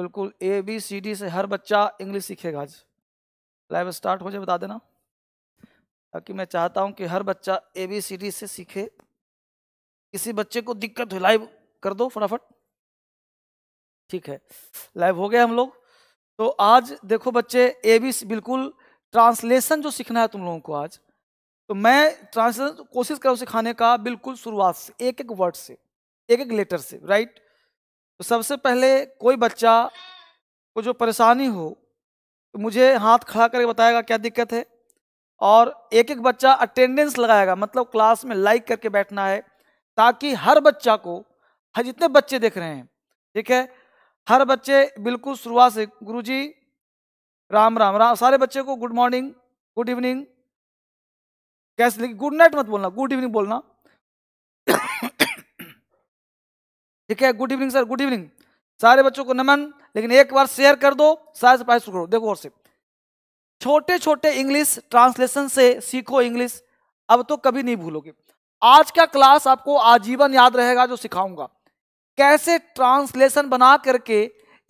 बिल्कुल A B C D से हर बच्चा इंग्लिश सीखेगा आज लाइव स्टार्ट हो जाए बता देना ताकि मैं चाहता हूं कि हर बच्चा ए बी सी डी से सीखे किसी बच्चे को दिक्कत हो लाइव कर दो फटाफट ठीक है लाइव हो गया हम लोग तो आज देखो बच्चे ए बी बिल्कुल ट्रांसलेशन जो सीखना है तुम लोगों को आज तो मैं ट्रांसलेशन कोशिश करूँ सिखाने का बिल्कुल शुरुआत से एक एक वर्ड से एक एक लेटर से राइट तो सबसे पहले कोई बच्चा को जो परेशानी हो तो मुझे हाथ खड़ा करके बताएगा क्या दिक्कत है और एक एक बच्चा अटेंडेंस लगाएगा मतलब क्लास में लाइक करके बैठना है ताकि हर बच्चा को हर जितने बच्चे देख रहे हैं ठीक है हर बच्चे बिल्कुल शुरुआत से गुरु जी राम राम राम सारे बच्चे को गुड मॉर्निंग गुड इवनिंग कैसे गुड नाइट मत बोलना गुड इवनिंग बोलना ठीक है good evening sir good evening सारे बच्चों को नमन लेकिन एक बार शेयर कर दो सारे से प्राइस करो देखो और से छोटे छोटे इंग्लिश ट्रांसलेशन से सीखो इंग्लिश अब तो कभी नहीं भूलोगे आज का क्लास आपको आजीवन याद रहेगा जो सिखाऊंगा कैसे ट्रांसलेशन बना करके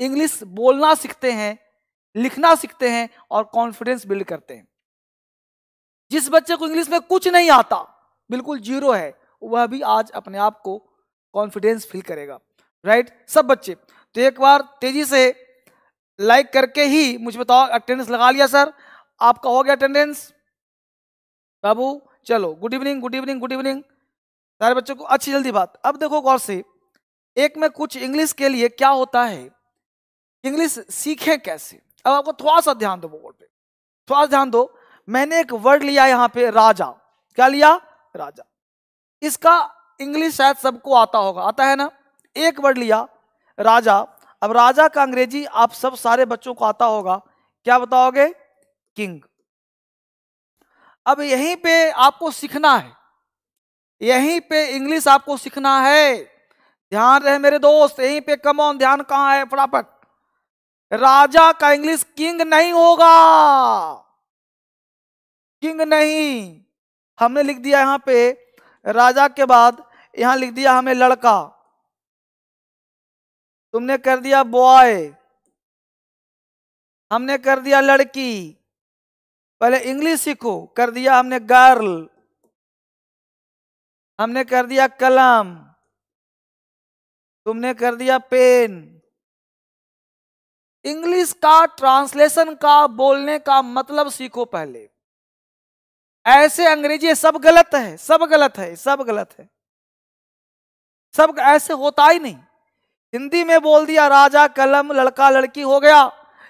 इंग्लिश बोलना सीखते हैं लिखना सीखते हैं और कॉन्फिडेंस बिल्ड करते हैं जिस बच्चे को इंग्लिश में कुछ नहीं आता बिल्कुल जीरो है वह भी आज अपने आप को कॉन्फिडेंस फील करेगा राइट सब बच्चे तो एक बार तेजी से लाइक करके ही मुझे बताओ अटेंडेंस लगा लिया सर आपका हो गया अटेंडेंस बाबू चलो good evening good evening good evening सारे बच्चों को अच्छी जल्दी बात अब देखो गौर से एक में कुछ इंग्लिश के लिए क्या होता है इंग्लिश सीखें कैसे अब आपको थोड़ा सा ध्यान दो बोर्ड पे थोड़ा ध्यान दो मैंने एक वर्ड लिया यहाँ पे राजा क्या लिया राजा इसका इंग्लिश शायद सबको आता होगा आता है ना एक वर्ड लिया राजा अब राजा का अंग्रेजी आप सब सारे बच्चों को आता होगा क्या बताओगे किंग अब यहीं पे आपको सीखना है यहीं पे इंग्लिश आपको सीखना है ध्यान रहे मेरे दोस्त यहीं पे कम ऑन ध्यान कहां है फटाफट राजा का इंग्लिश किंग नहीं होगा किंग नहीं हमने लिख दिया यहां पे राजा के बाद यहां लिख दिया हमें लड़का तुमने कर दिया बॉय हमने कर दिया लड़की पहले इंग्लिश सीखो कर दिया हमने गर्ल हमने कर दिया कलम तुमने कर दिया पेन इंग्लिश का ट्रांसलेशन का बोलने का मतलब सीखो पहले ऐसे अंग्रेजी सब गलत है सब गलत है सब गलत है सब ऐसे होता ही नहीं हिंदी में बोल दिया राजा कलम लड़का लड़की हो गया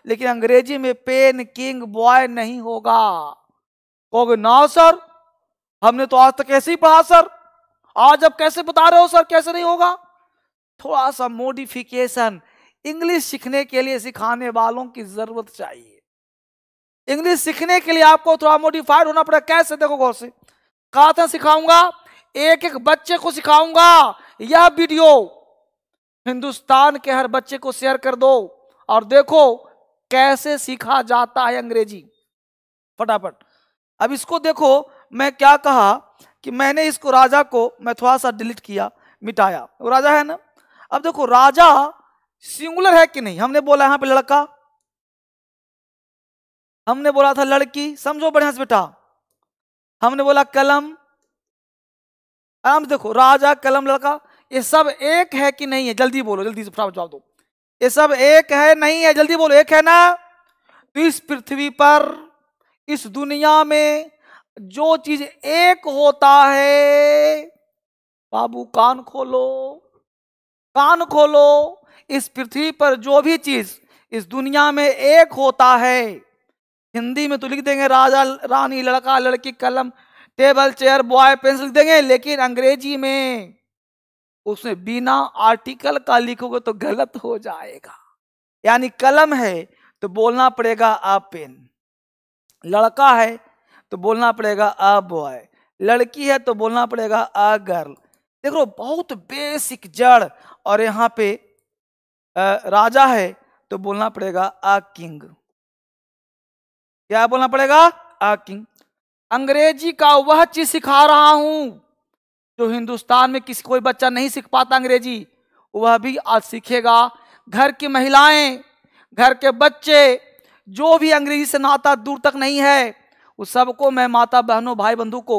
लेकिन अंग्रेजी में पेन किंग बॉय नहीं होगा कहोगे ना सर हमने तो आज तक कैसे ही पढ़ा सर आज आप कैसे बता रहे हो सर कैसे नहीं होगा थोड़ा सा मोडिफिकेशन इंग्लिश सीखने के लिए सिखाने वालों की जरूरत चाहिए इंग्लिश सीखने के लिए आपको थोड़ा मोडिफाइड होना पड़ेगा कैसे देखो गौर से कहा था सिखाऊंगा एक एक बच्चे को सिखाऊंगा यह वीडियो हिंदुस्तान के हर बच्चे को शेयर कर दो और देखो कैसे सीखा जाता है अंग्रेजी फटाफट अब इसको देखो मैं क्या कहा कि मैंने इसको राजा को मैं थोड़ा सा डिलीट किया मिटाया वो राजा है ना अब देखो राजा सिंगुलर है कि नहीं हमने बोला यहां पे लड़का हमने बोला था लड़की समझो बढ़िया से बेटा हमने बोला कलम आराम देखो राजा कलम लड़का ये सब एक है कि नहीं है जल्दी बोलो जल्दी से फटाफट जवाब दो ये सब एक है नहीं है जल्दी बोलो एक है ना तो इस पृथ्वी पर इस दुनिया में जो चीज एक होता है बाबू कान खोलो कान खोलो इस पृथ्वी पर जो भी चीज इस दुनिया में एक होता है हिंदी में तो लिख देंगे राजा रानी लड़का लड़की कलम टेबल चेयर बॉय पेंसिल देंगे लेकिन अंग्रेजी में उसमें बिना आर्टिकल का लिखोगे तो गलत हो जाएगा यानी कलम है तो बोलना पड़ेगा अ पेन लड़का है तो बोलना पड़ेगा अ बॉय लड़की है तो बोलना पड़ेगा अ गर्ल देखो बहुत बेसिक जड़ और यहाँ पे राजा है तो बोलना पड़ेगा अ किंग क्या बोलना पड़ेगा अ किंग अंग्रेजी का वह चीज सिखा रहा हूं जो हिंदुस्तान में किसी कोई बच्चा नहीं सीख पाता अंग्रेजी वह भी आज सीखेगा घर की महिलाएं घर के बच्चे जो भी अंग्रेजी से नाता दूर तक नहीं है उस सबको मैं माता बहनों भाई बंधु को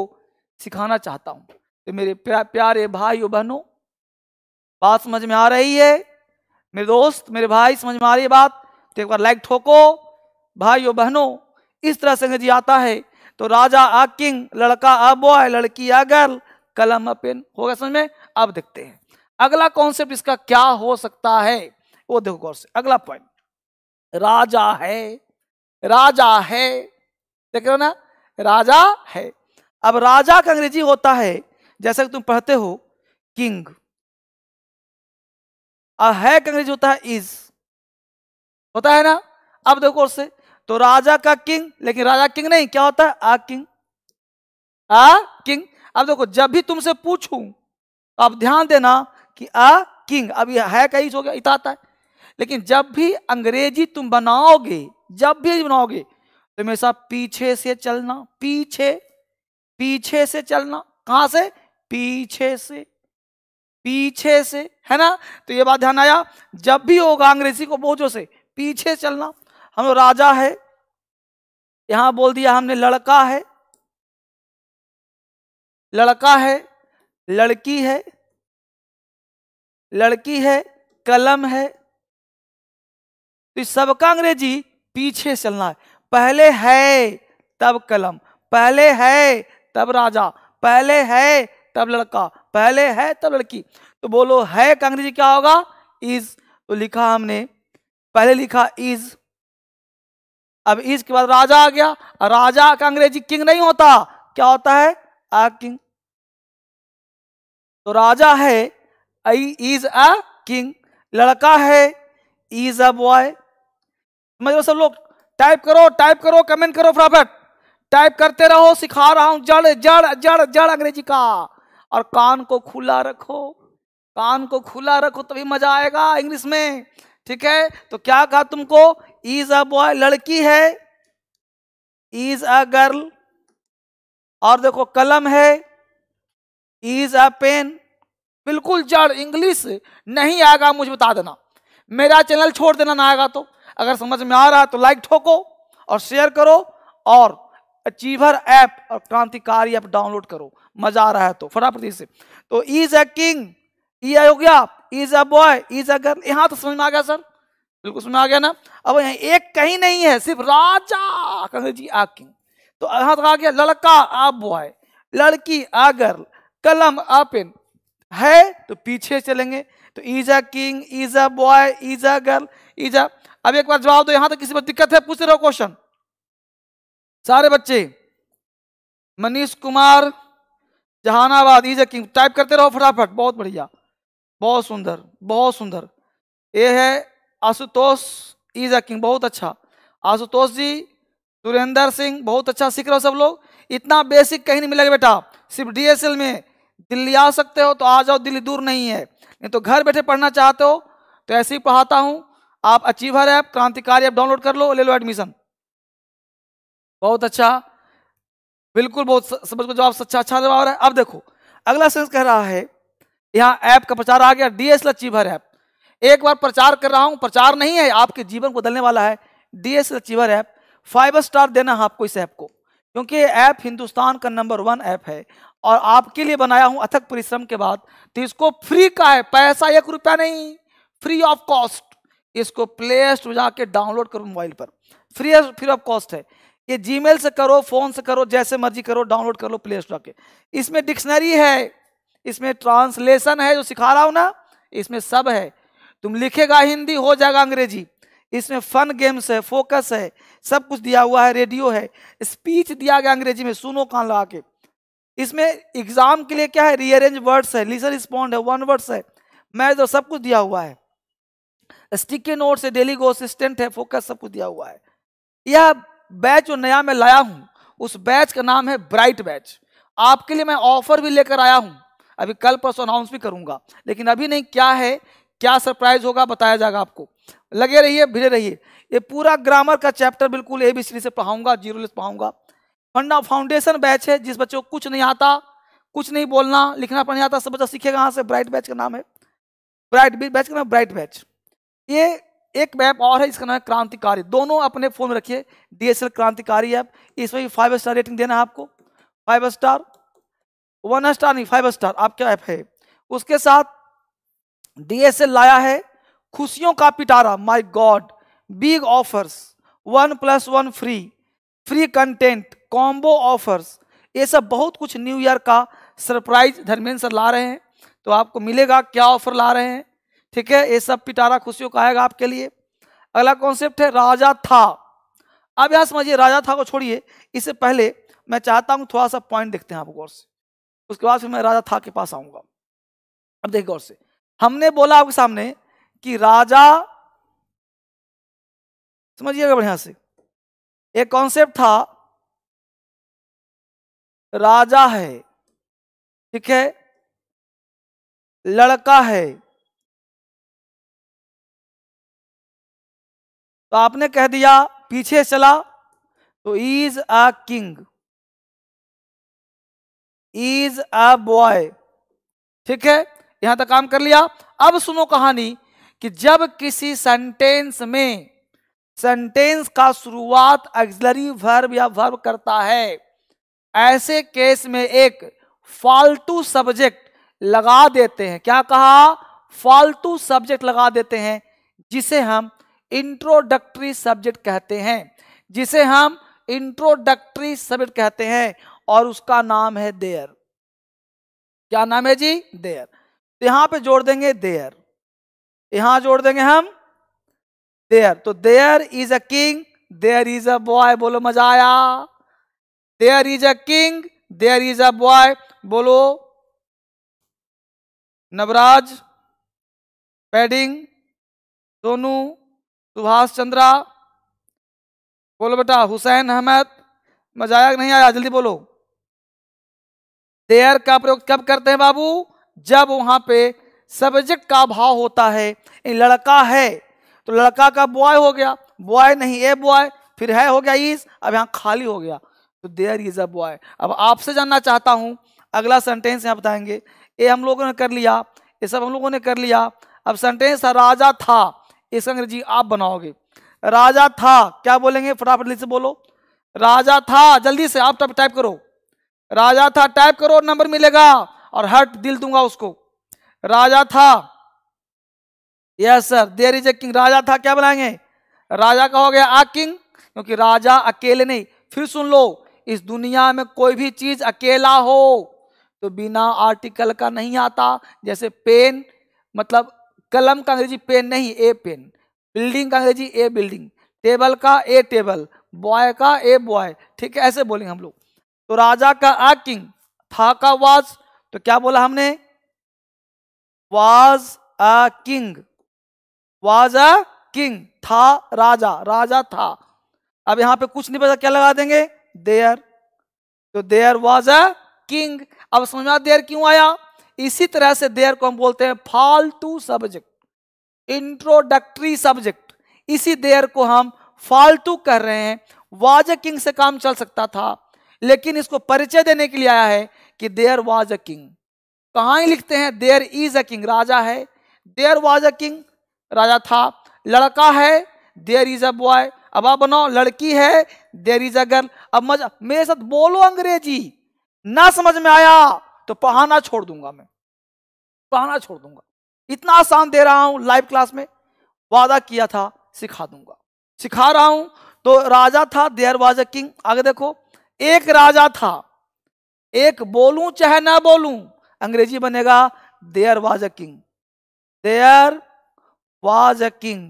सिखाना चाहता हूँ तो मेरे प्या, प्यारे भाई और बहनों बात समझ में आ रही है मेरे दोस्त मेरे भाई समझ में आ रही है बात तो एक बार लाइक ठोको भाई और बहनों इस तरह से अंग्रेजी आता है तो राजा आ किंग लड़का आ बॉय लड़की आ गर्ल कलम और पेन होगा समझ में अब देखते हैं अगला कॉन्सेप्ट इसका क्या हो सकता है वो देखो गौर से अगला पॉइंट राजा है राजा है देख रहे हो ना राजा है अब राजा का अंग्रेजी होता है जैसा कि तुम पढ़ते हो किंग और है का अंग्रेजी होता है इज होता है ना अब देखो गौर से तो राजा का किंग लेकिन राजा किंग नहीं क्या होता है आ किंग आ किंग अब देखो जब भी तुमसे पूछूं तो आप ध्यान देना कि अ किंग अब यह है कई हो गया इताता है लेकिन जब भी अंग्रेजी तुम बनाओगे जब भी बनाओगे तो हमेशा पीछे से चलना पीछे पीछे से चलना कहां से पीछे से पीछे से है ना तो ये बात ध्यान आया जब भी होगा अंग्रेजी को बोझो से पीछे चलना हम राजा है यहां बोल दिया हमने लड़का है लड़का है लड़की है लड़की है कलम है तो सबका अंग्रेजी पीछे चलना है पहले है तब कलम पहले है तब राजा पहले है तब लड़का पहले है तब लड़की तो बोलो है का अंग्रेजी क्या होगा इज तो लिखा हमने पहले लिखा इज अब इज के बाद राजा आ गया राजा का अंग्रेजी किंग नहीं होता क्या होता है आ किंग तो राजा है इज अ किंग लड़का है इज अ बॉय समझ लो सब लोग टाइप करो टाइप करो कमेंट करो फटाफट टाइप करते रहो सिखा रहा हूं जड़ जड़ जड़ जड़ अंग्रेजी का और कान को खुला रखो कान को खुला रखो तभी मजा आएगा इंग्लिश में ठीक है तो क्या कहा तुमको इज अ बॉय लड़की है इज अ गर्ल और देखो कलम है इज अ पेन बिल्कुल जड़ इंग्लिश नहीं आएगा मुझे बता देना मेरा चैनल छोड़ देना ना आएगा तो अगर समझ में आ रहा है तो लाइक ठोको और शेयर करो और अचीवर ऐप और क्रांतिकारी ऐप डाउनलोड करो मजा आ रहा है तो फटाफट से तो इज अ किंग हो गया is a boy is a girl यहाँ तो समझ में आ गया सर बिल्कुल समझ में आ गया ना अब यहाँ एक कहीं नहीं है सिर्फ राजा जी आ किंग तो यहाँ तक तो आ गया लड़का आ बॉय लड़की आ गर्ल कलम इन है तो पीछे चलेंगे तो is a king is a boy is a girl is a अब एक बार जवाब दो यहां तक तो किसी पर दिक्कत है पूछ रहे हो क्वेश्चन सारे बच्चे Manish Kumar Jahanabad is a king type करते रहो फटाफट बहुत बढ़िया बहुत सुंदर बहुत सुंदर ये है आशुतोष ईजा किंग बहुत अच्छा आशुतोष जी सुरेंद्र सिंह बहुत अच्छा सीख रहे हो सब लोग इतना बेसिक कहीं नहीं मिलेगा बेटा सिर्फ डीएसएल में दिल्ली आ सकते हो तो आ जाओ दिल्ली दूर नहीं है नहीं तो घर बैठे पढ़ना चाहते हो तो ऐसे ही पढ़ाता हूँ आप अचीवर ऐप क्रांतिकारी ऐप डाउनलोड कर लो ले लो एडमिशन बहुत अच्छा बिल्कुल बहुत समझ को जवाब सच्चा अच्छा जवाब है अब देखो अगला सेंस कह रहा है यहाँ ऐप का प्रचार आ गया डीएसएल अचीवर ऐप एक बार प्रचार कर रहा हूँ प्रचार नहीं है आपके जीवन को बदलने वाला है DSL achiever app five star देना है आपको इस ऐप को क्योंकि ऐप हिंदुस्तान का नंबर वन ऐप है और आपके लिए बनाया हूं अथक परिश्रम के बाद तो इसको फ्री का है पैसा एक रुपया नहीं फ्री ऑफ कॉस्ट इसको प्ले स्टोर जाके डाउनलोड करो मोबाइल पर फ्री फ्री ऑफ कॉस्ट है ये जीमेल से करो फोन से करो जैसे मर्जी करो डाउनलोड कर लो प्ले स्टोर के इसमें डिक्शनरी है इसमें ट्रांसलेशन है जो सिखा रहा हूँ ना इसमें सब है तुम लिखेगा हिंदी हो जाएगा अंग्रेजी इसमें फन गेम्स है फोकस है सब कुछ दिया हुआ है रेडियो है स्पीच दिया गया अंग्रेजी में सुनो कान लगा के इसमें एग्जाम के लिए क्या है रीअरेंज वर्ड्स है लीजर रिस्पॉन्ड है वन वर्ड्स है मैं तो सब कुछ दिया हुआ है स्टिकी नोट्स है डेली गो असिस्टेंट है फोकस सब कुछ दिया हुआ है यह बैच जो नया मैं लाया हूँ उस बैच का नाम है ब्राइट बैच आपके लिए मैं ऑफर भी लेकर आया हूँ अभी कल परसों अनाउंस भी करूँगा लेकिन अभी नहीं क्या है क्या सरप्राइज होगा बताया जाएगा आपको लगे रहिए भिड़े रहिए ये पूरा ग्रामर का चैप्टर बिल्कुल ए बी सी से पढ़ाऊंगा जीरो पढ़ाऊंगा वरना फाउंडेशन बैच है जिस बच्चों को कुछ नहीं आता कुछ नहीं बोलना लिखना पढ़ना आता सब बच्चा सीखेगा यहाँ से ब्राइट बैच का नाम है ब्राइट बैच का नाम ब्राइट बैच ये एक ऐप और है इसका नाम है क्रांतिकारी दोनों अपने फ़ोन में रखिए डीएसएल क्रांतिकारी ऐप इसमें भी फाइव स्टार रेटिंग देना है आपको फाइव स्टार वन स्टार नहीं फाइव स्टार आपका ऐप है उसके साथ डीएसएल लाया है खुशियों का पिटारा my god big offers one plus one free free content combo offers ये सब बहुत कुछ न्यू ईयर का सरप्राइज धर्मेंद्र सर ला रहे हैं तो आपको मिलेगा क्या ऑफर ला रहे हैं ठीक है ये सब पिटारा खुशियों का आएगा आपके लिए अगला कॉन्सेप्ट है राजा था अब यहाँ समझिए राजा था को छोड़िए इससे पहले मैं चाहता हूँ थोड़ा सा पॉइंट देखते हैं आप गौर से उसके बाद फिर मैं राजा था के पास आऊँगा अब देखिए गौर से हमने बोला आपके सामने कि राजा समझिएगा बढ़िया से एक कॉन्सेप्ट था राजा है ठीक है लड़का है तो आपने कह दिया पीछे चला तो is a king is a boy ठीक है यहां तक काम कर लिया अब सुनो कहानी कि जब किसी सेंटेंस में सेंटेंस का शुरुआत एक्सलरी वर्ब या वर्ब करता है ऐसे केस में एक फालतू सब्जेक्ट लगा देते हैं क्या कहा फालतू सब्जेक्ट लगा देते हैं जिसे हम इंट्रोडक्टरी सब्जेक्ट कहते हैं जिसे हम इंट्रोडक्टरी सब्जेक्ट कहते हैं और उसका नाम है देयर क्या नाम है जी देयर तो यहां पे जोड़ देंगे देयर यहां जोड़ देंगे हम देयर तो there is a king there is a boy बोलो मजा आया there is a king there is a boy बोलो नवराज पैडिंग सोनू सुभाष चंद्रा बोलो बेटा हुसैन अहमद मजाक नहीं आया जल्दी बोलो देयर का प्रयोग कब करते हैं बाबू जब वहां पे सब्जेक्ट का भाव होता है लड़का है तो लड़का का बॉय हो गया बॉय नहीं ए बॉय फिर है हो गया इस अब यहां खाली हो गया तो देयर इज अ बॉय अब आपसे जानना चाहता हूँ अगला सेंटेंस यहाँ बताएंगे ये हम लोगों ने कर लिया ये सब हम लोगों ने कर लिया अब सेंटेंस राजा था इस अंग्रेजी आप बनाओगे राजा था क्या बोलेंगे फटाफट से बोलो राजा था जल्दी से आप टाइप करो राजा था टाइप करो नंबर मिलेगा और हट दिल दूंगा उसको राजा था yes sir there is a king राजा था क्या बनाएंगे राजा का हो गया आ किंग क्योंकि राजा अकेले नहीं फिर सुन लो इस दुनिया में कोई भी चीज़ अकेला हो तो बिना आर्टिकल का नहीं आता जैसे पेन मतलब कलम का अंग्रेजी पेन नहीं ए पेन बिल्डिंग का अंग्रेजी ए बिल्डिंग टेबल का ए टेबल बॉय का ए बॉय ठीक है ऐसे बोलेंगे हम लोग तो राजा का आ किंग था का वाज तो क्या बोला हमने was a king was a king था राजा राजा था अब यहां पे कुछ नहीं पता क्या लगा देंगे देयर तो देयर वॉज अ किंग अब समझ में देयर क्यों आया इसी तरह से देयर को हम बोलते हैं फालतू सब्जेक्ट इंट्रोडक्टरी सब्जेक्ट इसी देयर को हम फालतू कर रहे हैं वॉज अ किंग से काम चल सकता था लेकिन इसको परिचय देने के लिए आया है कि देयर वॉज अ किंग कहा ही लिखते हैं देयर इज अ किंग राजा है देयर वॉज अ किंग राजा था लड़का है देयर इज अ बॉय अब आप बनाओ लड़की है देर इज अ गर्ल अब मजा मेरे साथ बोलो अंग्रेजी ना समझ में आया तो पहाना छोड़ दूंगा मैं पहाना छोड़ दूंगा इतना आसान दे रहा हूं लाइव क्लास में वादा किया था सिखा दूंगा सिखा रहा हूं तो राजा था देर वॉज अ किंग आगे देखो एक राजा था एक बोलू चाहे ना बोलू अंग्रेजी बनेगा there was a king there was a king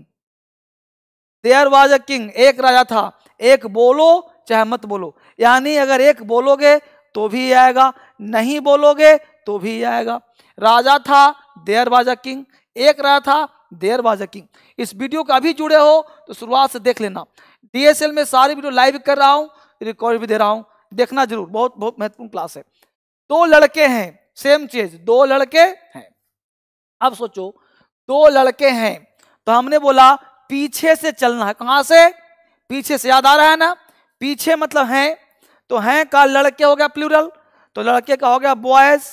there was a king एक राजा था एक बोलो चाहे मत बोलो यानी अगर एक बोलोगे तो भी आएगा नहीं बोलोगे तो भी आएगा राजा था देर बाजा किंग एक राजा था देर बाजा किंग इस वीडियो का अभी जुड़े हो तो शुरुआत से देख लेना डीएसएल में सारी वीडियो लाइव कर रहा हूँ रिकॉर्ड भी दे रहा हूँ देखना जरूर बहुत बहुत महत्वपूर्ण क्लास है दो लड़के हैं सेम चीज दो लड़के हैं अब सोचो दो लड़के हैं तो हमने बोला पीछे से चलना है कहाँ से पीछे से याद आ रहा है ना पीछे मतलब हैं तो हैं का लड़के हो गया प्लूरल तो लड़के का हो गया बॉयज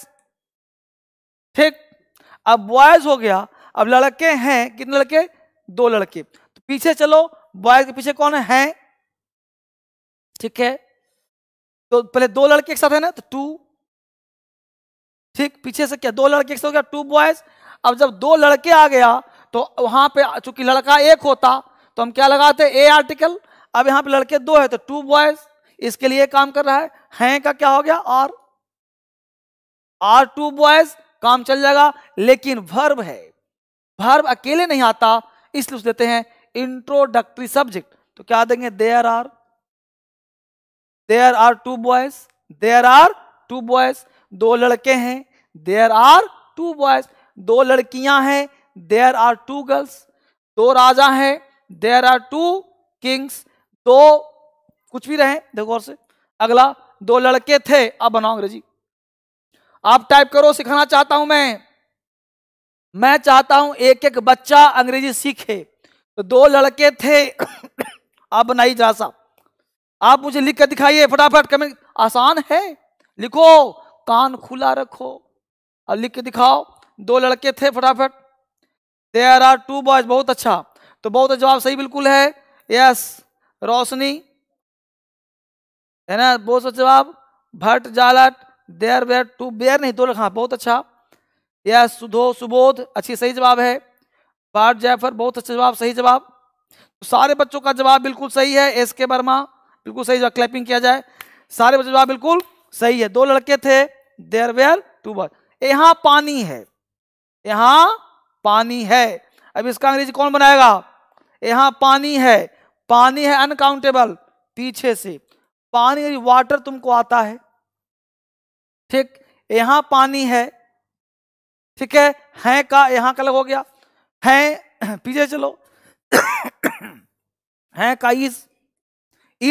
ठीक अब बॉयज हो गया अब लड़के हैं कितने लड़के दो लड़के तो पीछे चलो बॉयज के पीछे कौन है ठीक है तो पहले दो लड़के एक साथ है ना तो टू ठीक पीछे से क्या दो लड़के एक साथ हो गया टू बॉयज अब जब दो लड़के आ गया तो वहां पे चूंकि लड़का एक होता तो हम क्या लगाते ए आर्टिकल अब यहां पे लड़के दो है तो टू बॉयज इसके लिए काम कर रहा है हैं का क्या हो गया आर आर टू बॉयज काम चल जाएगा लेकिन वर्ब है वर्ब अकेले नहीं आता इसलिए उस देते हैं इंट्रोडक्टरी सब्जेक्ट तो क्या देंगे there are there are two boys there are two boys दो लड़के हैं देयर आर टू बॉयज दो लड़कियां हैं देयर आर टू गर्ल्स दो राजा हैं देयर आर टू किंग्स तो कुछ भी रहे देखो और से अगला दो लड़के थे अब बनाओ अंग्रेजी आप टाइप करो सिखाना चाहता हूं मैं मैं चाहता हूं एक एक बच्चा अंग्रेजी सीखे तो दो लड़के थे आप बनाई जा सा आप मुझे लिख कर दिखाइए फटाफट कमेंट आसान है लिखो कान खुला रखो और लिख के दिखाओ दो लड़के थे फटाफट देर आर टू बॉयज बहुत अच्छा तो बहुत जवाब सही बिल्कुल है यस yes. रोशनी है ना बहुत सा जवाब भट्ट जालट देर वेर टू बेयर नहीं दो लिखा बहुत अच्छा यह सुधो सुबोध अच्छी सही जवाब है बाट जयफर बहुत अच्छा जवाब सही जवाब तो सारे बच्चों का जवाब बिल्कुल सही है एस के वर्मा बिल्कुल सही जवाब क्लैपिंग किया जाए सारे बच्चों जवाब बिल्कुल सही है दो लड़के थे देर वेयर टू बर यहाँ पानी है यहाँ पानी है अब इसका अंग्रेजी कौन बनाएगा यहाँ पानी है पानी है अनकाउंटेबल पीछे से पानी वाटर तुमको आता है ठीक यहां पानी है ठीक है है का यहां का लग हो गया है पीछे चलो है का इज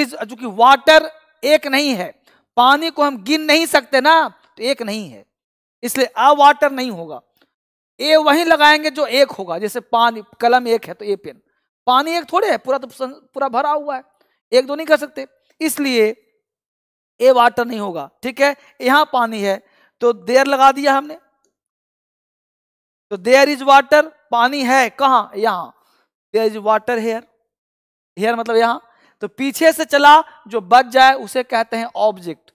इज चूंकि वाटर एक नहीं है पानी को हम गिन नहीं सकते ना तो एक नहीं है इसलिए अ वाटर नहीं होगा ए वही लगाएंगे जो एक होगा जैसे पानी कलम एक है तो ए पेन पानी एक थोड़े है पूरा तो पूरा भरा हुआ है एक दो नहीं कर सकते इसलिए ए वाटर नहीं होगा ठीक है यहां पानी है तो देर लगा दिया हमने तो देयर इज वाटर पानी है कहाँ यहां there is water here here मतलब यहां तो पीछे से चला जो बच जाए उसे कहते हैं ऑब्जेक्ट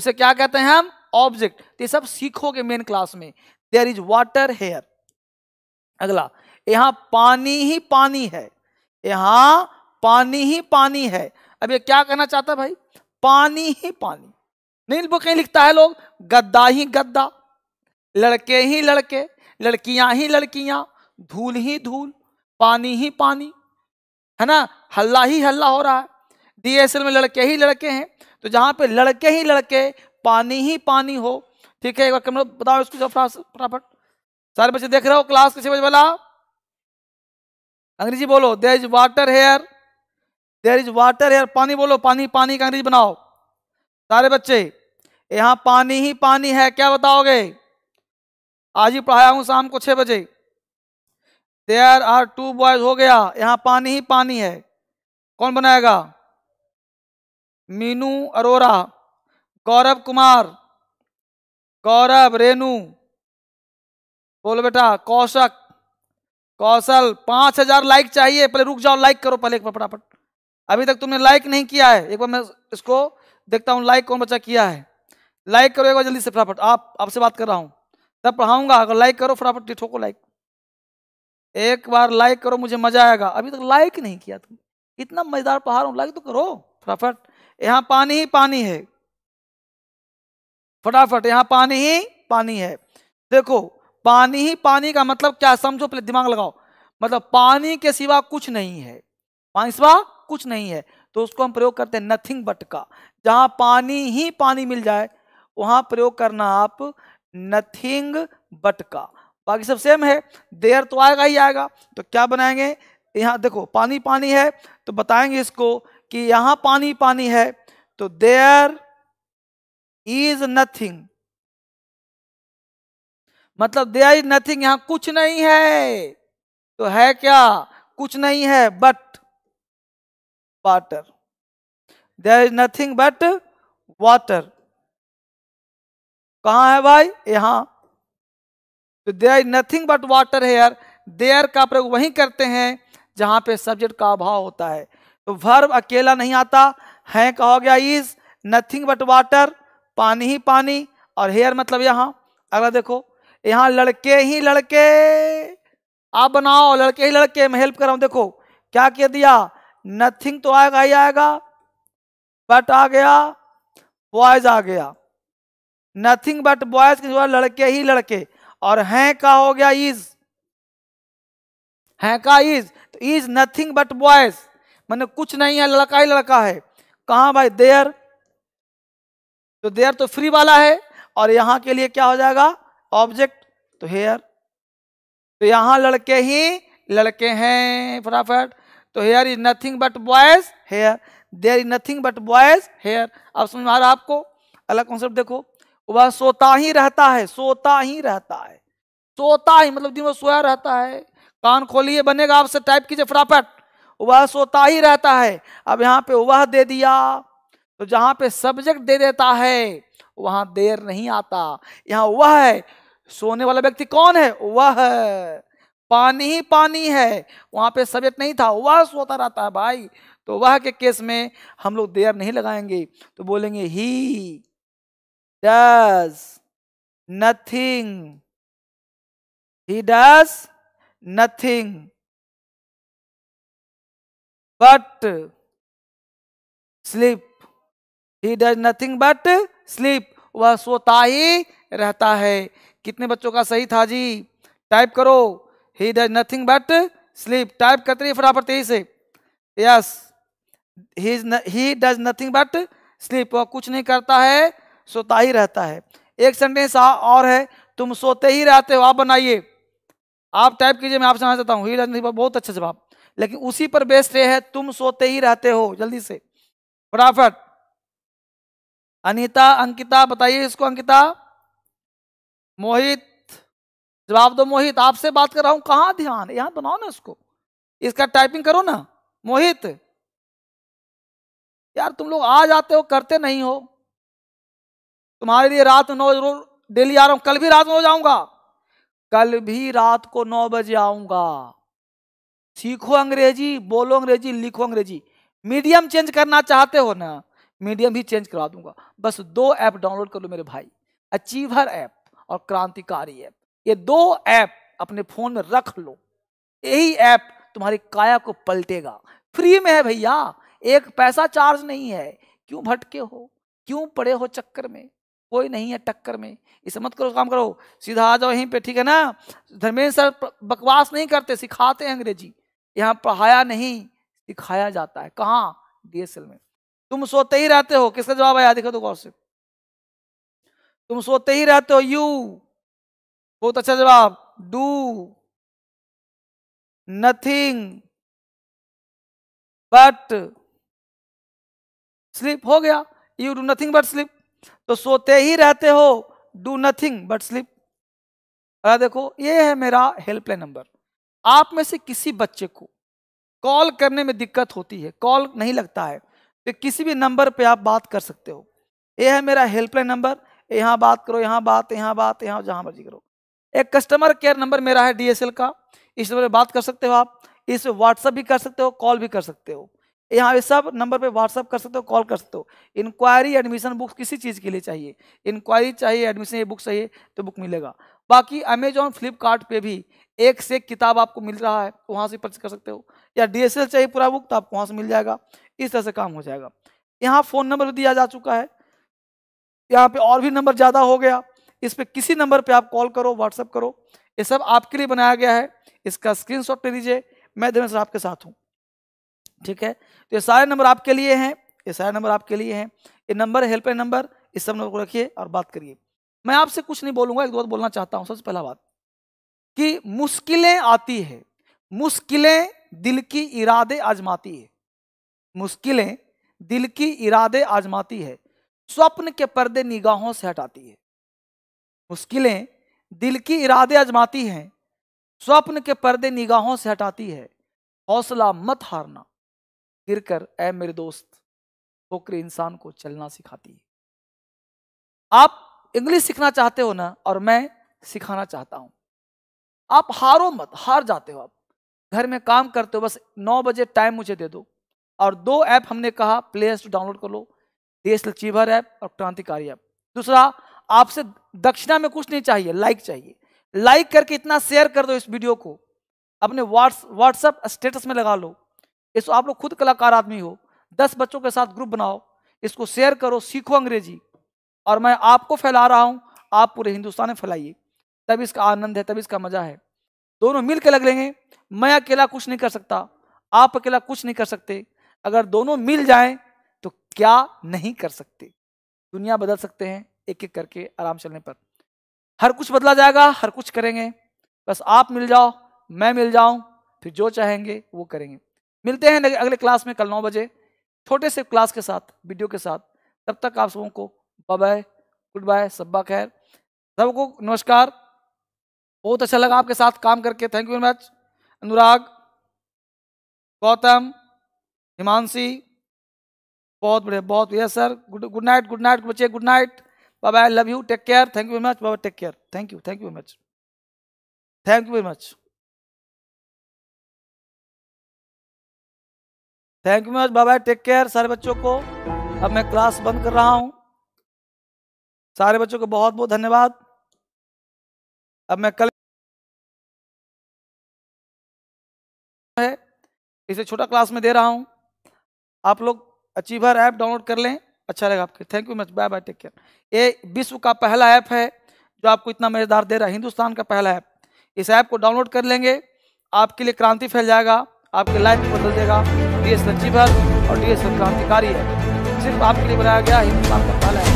उसे क्या कहते हैं हम ऑब्जेक्ट तो ये सब सीखोगे मेन क्लास में देयर इज वाटर हेयर अगला यहां पानी ही पानी है यहां पानी ही पानी है अब ये क्या कहना चाहता है भाई पानी ही पानी नहीं वो कहीं लिखता है लोग गद्दा ही गद्दा लड़के ही लड़के लड़कियां ही लड़कियां धूल ही धूल पानी ही पानी है ना हल्ला ही हल्ला हो रहा है डीएसएल में लड़के ही लड़के हैं तो जहां पे लड़के ही लड़के पानी ही पानी हो ठीक है एक बार कमरा बताओ इसको फटाफट सारे बच्चे देख रहे हो क्लास किसी बजे वाला अंग्रेजी बोलो there is water here there is water here पानी बोलो पानी पानी का अंग्रेजी बनाओ सारे बच्चे यहाँ पानी ही पानी है क्या बताओगे आज ही पढ़ाया हूँ शाम को छः बजे देयर आर टू बॉयज हो गया यहाँ पानी ही पानी है कौन बनाएगा मीनू अरोरा गौरव कुमार गौरव रेनू बोलो बेटा कौशक कौशल पांच हजार लाइक चाहिए पहले रुक जाओ लाइक करो पहले एक बार फटाफट अभी तक तुमने लाइक नहीं किया है एक बार मैं इसको देखता हूँ लाइक कौन बच्चा किया है लाइक करो एक बार जल्दी से फटाफट आप आपसे बात कर रहा हूँ तब पढ़ाऊंगा अगर लाइक करो फटाफट ठोको लाइक एक बार लाइक करो मुझे मजा आएगा अभी तक लाइक नहीं किया तुम इतना मजेदार पढ़ा रहा हूँ लाइक तो करो फटाफट यहाँ पानी ही पानी है फटाफट यहाँ पानी ही पानी है देखो पानी ही पानी का मतलब क्या समझो पहले दिमाग लगाओ मतलब पानी के सिवा कुछ नहीं है पानी सिवा कुछ नहीं है तो उसको हम प्रयोग करते हैं नथिंग बट का जहां पानी ही पानी मिल जाए वहां प्रयोग करना आप नथिंग बट का बाकी सब सेम है देर तो आएगा ही आएगा तो क्या बनाएंगे यहां देखो पानी पानी है तो बताएंगे इसको कि यहां पानी पानी है तो देयर इज नथिंग मतलब दे इज नथिंग यहां कुछ नहीं है तो है क्या कुछ नहीं है but water there is nothing but water कहा है भाई यहां तो there is nothing but water here there का प्रयोग वहीं करते हैं जहां पे सब्जेक्ट का अभाव होता है तो वर्ब अकेला नहीं आता है कहो गया इज नथिंग बट वाटर पानी ही पानी और हेयर मतलब यहां अगला देखो यहाँ लड़के ही लड़के आप बनाओ लड़के ही लड़के मैं हेल्प कर रहा हूँ देखो क्या कह दिया नथिंग तो आएगा ही आएगा बट आ गया बॉयज आ गया नथिंग बट बॉयज के जो लड़के ही लड़के और हैं का हो गया इज हैं का इज तो इज नथिंग बट बॉयज मैंने कुछ नहीं है लड़का ही लड़का है कहाँ भाई देयर तो देयर तो फ्री वाला है और यहाँ के लिए क्या हो जाएगा ऑब्जेक्ट तो हेयर तो यहां लड़के ही लड़के हैं फटाफट तो here is nothing but boys here there is nothing but boys here अब समझ आ रहा आपको अलग कॉन्सेप्ट देखो वह सोता ही रहता है सोता ही रहता है सोता ही मतलब दिन वो सोया रहता है कान खोलिए बनेगा आपसे टाइप कीजिए फटाफट वह सोता ही रहता है अब यहाँ पे वह दे दिया तो जहां पे सब्जेक्ट दे देता है वहां देर नहीं आता यहाँ वह है सोने वाला व्यक्ति कौन है वह पानी ही पानी है वहां पे सब्जेक्ट नहीं था वह सोता रहता है भाई तो वह के केस में हम लोग देर नहीं लगाएंगे तो बोलेंगे he does nothing he does nothing but sleep he does nothing but sleep वह सोता ही रहता है कितने बच्चों का सही था जी टाइप करो he does nothing but sleep type करते रहिए फटाफट तेजी से yes he does nothing but sleep वह कुछ नहीं करता है सोता ही रहता है एक सेंटेंस और है तुम सोते ही रहते हो आप बनाइए आप टाइप कीजिए मैं आपसे आना चाहता हूँ ही डज नथिंग बहुत अच्छा जवाब लेकिन उसी पर बेस्ट ये है तुम सोते ही रहते हो जल्दी से फटाफट अनिता अंकिता बताइए इसको अंकिता मोहित जवाब दो मोहित आपसे बात कर रहा हूं कहां ध्यान यहां बनाओ तो ना इसको इसका टाइपिंग करो ना मोहित यार तुम लोग आ जाते हो करते नहीं हो तुम्हारे लिए रात नौ डेली आ रहा हूं कल भी रात नौ जाऊंगा कल भी रात को नौ बजे आऊंगा सीखो अंग्रेजी बोलो अंग्रेजी लिखो अंग्रेजी मीडियम चेंज करना चाहते हो ना मीडियम भी चेंज करवा दूंगा बस दो ऐप डाउनलोड कर लो मेरे भाई अचीवर ऐप और क्रांतिकारी ऐप ये दो ऐप अपने फोन में रख लो यही ऐप तुम्हारी काया को पलटेगा फ्री में है भैया एक पैसा चार्ज नहीं है क्यों भटके हो क्यों पड़े हो चक्कर में कोई नहीं है टक्कर में इसे मत करो काम करो सीधा आ जाओ यहीं पे ठीक है ना धर्मेंद्र सर बकवास नहीं करते सिखाते हैं अंग्रेजी यहाँ पढ़ाया नहीं सिखाया जाता है कहाँ डीएसएल में तुम सोते ही रहते हो किसका जवाब आया देखो तो गौर से तुम सोते ही रहते हो यू बहुत अच्छा जवाब डू नथिंग बट स्लीप हो गया you do nothing but sleep तो सोते ही रहते हो डू नथिंग बट स्लीप अरे देखो ये है मेरा हेल्पलाइन नंबर आप में से किसी बच्चे को कॉल करने में दिक्कत होती है कॉल नहीं लगता है तो किसी भी नंबर पे आप बात कर सकते हो ये है मेरा हेल्पलाइन नंबर यहाँ बात करो यहाँ बात यहाँ बात यहाँ जहाँ मर्जी करो एक कस्टमर केयर नंबर मेरा है डी का इस नंबर पर बात कर सकते हो आप इस व्हाट्सअप भी कर सकते हो कॉल भी कर सकते हो यहाँ पे सब नंबर पे व्हाट्सअप कर सकते हो कॉल कर सकते हो इंक्वायरी एडमिशन बुक किसी चीज़ के लिए चाहिए इंक्वायरी चाहिए एडमिशन ये बुक चाहिए तो बुक मिलेगा बाकी अमेजोन फ्लिपकार्ट पे भी एक से एक किताब आपको मिल रहा है वहाँ से परचेज कर सकते हो या डी चाहिए पूरा बुक तो आपको वहाँ से मिल जाएगा इस तरह से काम हो जाएगा यहाँ फ़ोन नंबर भी दिया जा चुका है यहाँ पे और भी नंबर ज़्यादा हो गया इस पर किसी नंबर पे आप कॉल करो व्हाट्सअप करो ये सब आपके लिए बनाया गया है इसका स्क्रीन ले लीजिए मैं देवेंद्र सर आपके साथ हूँ ठीक है तो ये सारे नंबर आपके लिए हैं ये सारे नंबर आपके लिए हैं ये नंबर हेल्पलाइन नंबर इस सब नंबर को रखिए और बात करिए मैं आपसे कुछ नहीं बोलूँगा एक दो बात बोलना चाहता हूँ सबसे पहला बात कि मुश्किलें आती है मुश्किलें दिल की इरादे आजमाती है मुश्किलें दिल की इरादे आजमाती है स्वप्न के पर्दे निगाहों से हटाती है मुश्किलें दिल की इरादे आजमाती हैं स्वप्न के पर्दे निगाहों से हटाती है हौसला मत हारना गिर कर ए मेरे दोस्त ठोकर इंसान को चलना सिखाती है आप इंग्लिश सीखना चाहते हो ना और मैं सिखाना चाहता हूं आप हारो मत हार जाते हो आप घर में काम करते हो बस नौ बजे टाइम मुझे दे दो और दो ऐप हमने कहा प्ले स्टोर डाउनलोड कर लो देश लचीवर है और क्रांतिकारी है दूसरा आपसे दक्षिणा में कुछ नहीं चाहिए लाइक चाहिए लाइक करके इतना शेयर कर दो इस वीडियो को अपने व्हाट्स व्हाट्सएप स्टेटस में लगा लो इसको आप लोग खुद कलाकार आदमी हो दस बच्चों के साथ ग्रुप बनाओ इसको शेयर करो सीखो अंग्रेजी और मैं आपको फैला रहा हूँ आप पूरे हिंदुस्तान में फैलाइए तब इसका आनंद है तब इसका मजा है दोनों मिल लग लेंगे मैं अकेला कुछ नहीं कर सकता आप अकेला कुछ नहीं कर सकते अगर दोनों मिल जाएं तो क्या नहीं कर सकते दुनिया बदल सकते हैं एक एक करके आराम चलने पर हर कुछ बदला जाएगा हर कुछ करेंगे बस आप मिल जाओ मैं मिल जाऊं फिर जो चाहेंगे वो करेंगे मिलते हैं अगले क्लास में कल नौ बजे छोटे से क्लास के साथ वीडियो के साथ तब तक आप सबों को बाय गुड बाय सब्बा खैर सबको नमस्कार बहुत अच्छा लगा आपके साथ काम करके thank you very much Anurag Gautam Himanshi बहुत बढ़िया बहुत yes sir good good night good night बच्चे गुड नाइट बाबा I love you take care thank you very much बाबा take care thank you thank you very much thank you very much thank you very much बाबा bye take care सारे बच्चों को अब मैं class बंद कर रहा हूँ सारे बच्चों को बहुत बहुत धन्यवाद अब मैं कल है इसे छोटा क्लास में दे रहा हूँ आप लोग अचीवर ऐप डाउनलोड कर लें अच्छा लगेगा आपके thank you much bye bye take care ये विश्व का पहला ऐप है जो आपको इतना मज़ेदार दे रहा है हिंदुस्तान का पहला ऐप इस ऐप को डाउनलोड कर लेंगे आपके लिए क्रांति फैल जाएगा आपके लाइफ को बदल देगा डी एस और डी एस क्रांतिकारी है सिर्फ आपके लिए बनाया गया हिंदुस्तान का पहला ऐप